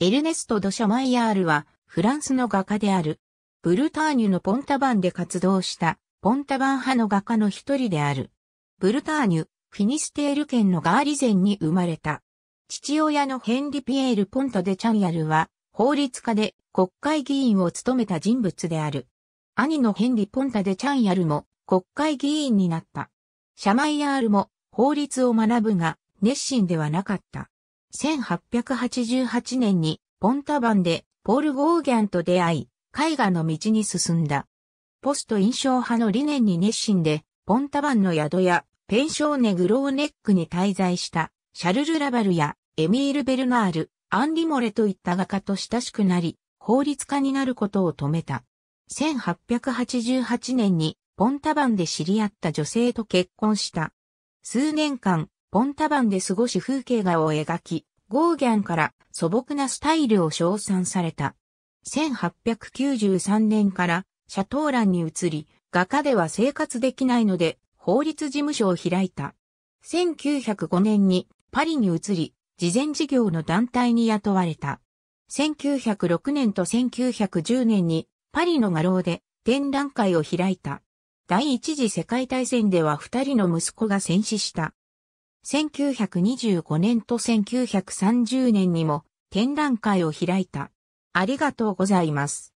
エルネスト・ド・シャマイヤールは、フランスの画家である。ブルターニュのポンタバンで活動した、ポンタバン派の画家の一人である。ブルターニュ、フィニステール県のガーリゼンに生まれた。父親のヘンリピエール・ポンタ・デ・チャンヤルは、法律家で国会議員を務めた人物である。兄のヘンリ・ポンタ・デ・チャンヤルも国会議員になった。シャマイヤールも法律を学ぶが、熱心ではなかった。1888年にポンタバンでポール・ゴーギャンと出会い、絵画の道に進んだ。ポスト印象派の理念に熱心で、ポンタバンの宿やペンショーネ・グローネックに滞在したシャルル・ラバルやエミール・ベルナール、アンリモレといった画家と親しくなり、法律家になることを止めた。1888年にポンタバンで知り合った女性と結婚した。数年間、ポンタンで過ごし風景画を描き、ゴーギャンから素朴なスタイルを称賛された。1893年からシャトーランに移り、画家では生活できないので法律事務所を開いた。1905年にパリに移り、慈善事業の団体に雇われた。1906年と1910年にパリの画廊で展覧会を開いた。第一次世界大戦では二人の息子が戦死した。1925年と1930年にも展覧会を開いた。ありがとうございます。